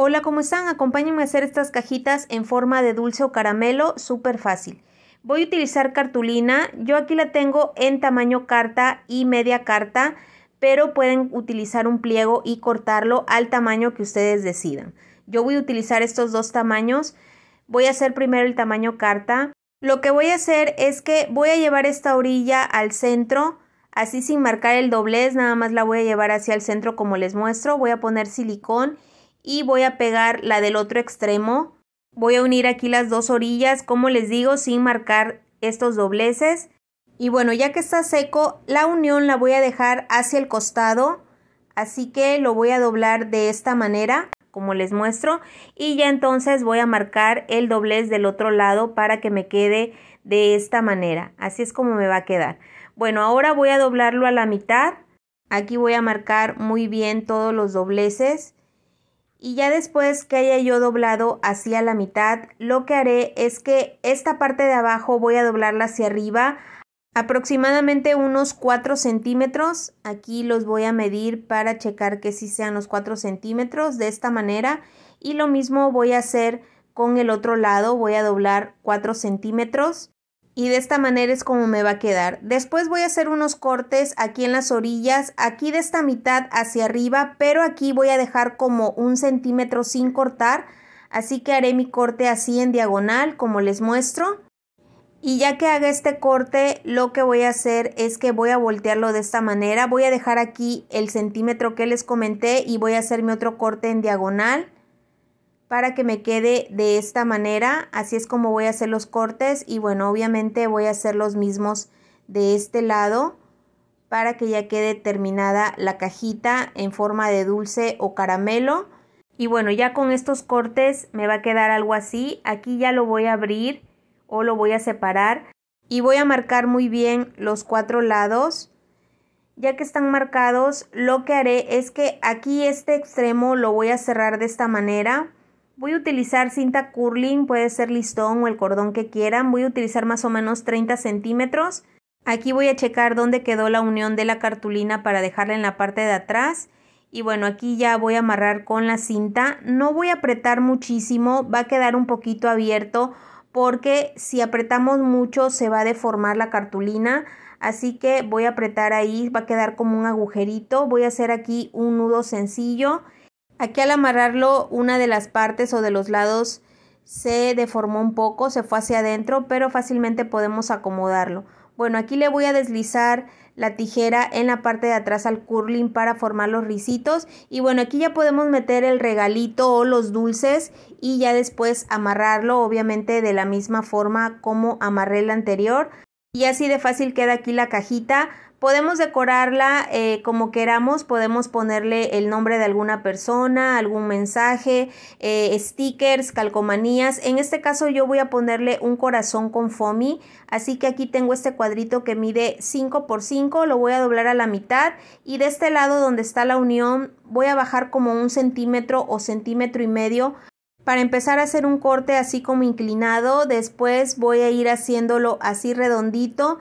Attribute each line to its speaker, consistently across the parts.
Speaker 1: Hola, ¿cómo están? Acompáñenme a hacer estas cajitas en forma de dulce o caramelo, súper fácil. Voy a utilizar cartulina, yo aquí la tengo en tamaño carta y media carta, pero pueden utilizar un pliego y cortarlo al tamaño que ustedes decidan. Yo voy a utilizar estos dos tamaños, voy a hacer primero el tamaño carta. Lo que voy a hacer es que voy a llevar esta orilla al centro, así sin marcar el doblez, nada más la voy a llevar hacia el centro como les muestro. Voy a poner silicón y voy a pegar la del otro extremo. Voy a unir aquí las dos orillas, como les digo, sin marcar estos dobleces. Y bueno, ya que está seco, la unión la voy a dejar hacia el costado, así que lo voy a doblar de esta manera, como les muestro, y ya entonces voy a marcar el doblez del otro lado para que me quede de esta manera, así es como me va a quedar. Bueno, ahora voy a doblarlo a la mitad, aquí voy a marcar muy bien todos los dobleces y ya después que haya yo doblado hacia la mitad, lo que haré es que esta parte de abajo voy a doblarla hacia arriba aproximadamente unos 4 centímetros. Aquí los voy a medir para checar que sí sean los 4 centímetros de esta manera y lo mismo voy a hacer con el otro lado, voy a doblar 4 centímetros y de esta manera es como me va a quedar. Después voy a hacer unos cortes aquí en las orillas, aquí de esta mitad hacia arriba, pero aquí voy a dejar como un centímetro sin cortar, así que haré mi corte así en diagonal como les muestro. Y ya que haga este corte, lo que voy a hacer es que voy a voltearlo de esta manera. Voy a dejar aquí el centímetro que les comenté y voy a hacer mi otro corte en diagonal para que me quede de esta manera. Así es como voy a hacer los cortes y bueno, obviamente voy a hacer los mismos de este lado para que ya quede terminada la cajita en forma de dulce o caramelo. Y bueno, ya con estos cortes me va a quedar algo así. Aquí ya lo voy a abrir o lo voy a separar y voy a marcar muy bien los cuatro lados. Ya que están marcados, lo que haré es que aquí este extremo lo voy a cerrar de esta manera Voy a utilizar cinta curling, puede ser listón o el cordón que quieran. Voy a utilizar más o menos 30 centímetros. Aquí voy a checar dónde quedó la unión de la cartulina para dejarla en la parte de atrás. Y bueno, aquí ya voy a amarrar con la cinta. No voy a apretar muchísimo, va a quedar un poquito abierto porque si apretamos mucho se va a deformar la cartulina. Así que voy a apretar ahí, va a quedar como un agujerito. Voy a hacer aquí un nudo sencillo Aquí al amarrarlo una de las partes o de los lados se deformó un poco, se fue hacia adentro, pero fácilmente podemos acomodarlo. Bueno, aquí le voy a deslizar la tijera en la parte de atrás al curling para formar los risitos. Y bueno, aquí ya podemos meter el regalito o los dulces y ya después amarrarlo, obviamente de la misma forma como amarré el anterior. Y así de fácil queda aquí la cajita Podemos decorarla eh, como queramos, podemos ponerle el nombre de alguna persona, algún mensaje, eh, stickers, calcomanías. En este caso yo voy a ponerle un corazón con foamy, así que aquí tengo este cuadrito que mide 5 por 5, lo voy a doblar a la mitad y de este lado donde está la unión voy a bajar como un centímetro o centímetro y medio para empezar a hacer un corte así como inclinado, después voy a ir haciéndolo así redondito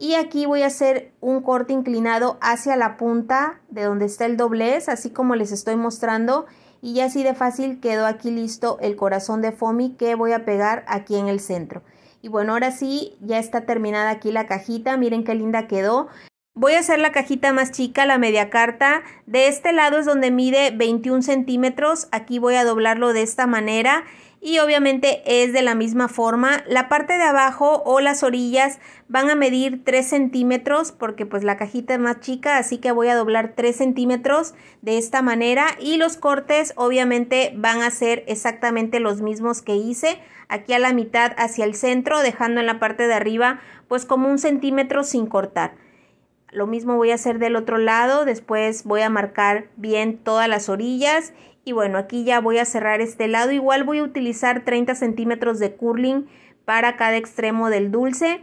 Speaker 1: y aquí voy a hacer un corte inclinado hacia la punta de donde está el doblez así como les estoy mostrando y ya así de fácil quedó aquí listo el corazón de Fomi que voy a pegar aquí en el centro y bueno ahora sí ya está terminada aquí la cajita miren qué linda quedó Voy a hacer la cajita más chica, la media carta. De este lado es donde mide 21 centímetros. Aquí voy a doblarlo de esta manera y obviamente es de la misma forma. La parte de abajo o las orillas van a medir 3 centímetros porque pues la cajita es más chica, así que voy a doblar 3 centímetros de esta manera y los cortes obviamente van a ser exactamente los mismos que hice aquí a la mitad hacia el centro, dejando en la parte de arriba pues como un centímetro sin cortar. Lo mismo voy a hacer del otro lado, después voy a marcar bien todas las orillas y bueno, aquí ya voy a cerrar este lado. Igual voy a utilizar 30 centímetros de curling para cada extremo del dulce.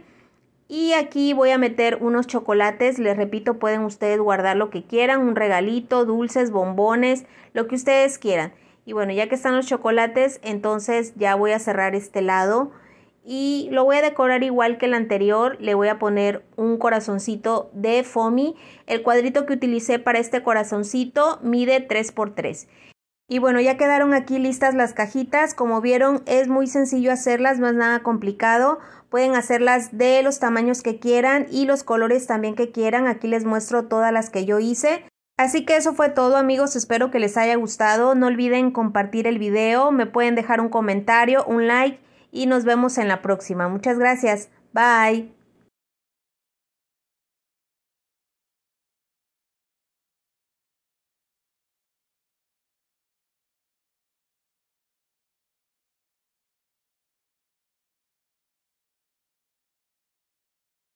Speaker 1: Y aquí voy a meter unos chocolates, les repito, pueden ustedes guardar lo que quieran, un regalito, dulces, bombones, lo que ustedes quieran. Y bueno, ya que están los chocolates, entonces ya voy a cerrar este lado y lo voy a decorar igual que el anterior, le voy a poner un corazoncito de foamy. El cuadrito que utilicé para este corazoncito mide 3x3. Y bueno, ya quedaron aquí listas las cajitas. Como vieron, es muy sencillo hacerlas, no es nada complicado. Pueden hacerlas de los tamaños que quieran y los colores también que quieran. Aquí les muestro todas las que yo hice. Así que eso fue todo amigos, espero que les haya gustado. No olviden compartir el video, me pueden dejar un comentario, un like y nos vemos en la próxima. Muchas gracias. Bye.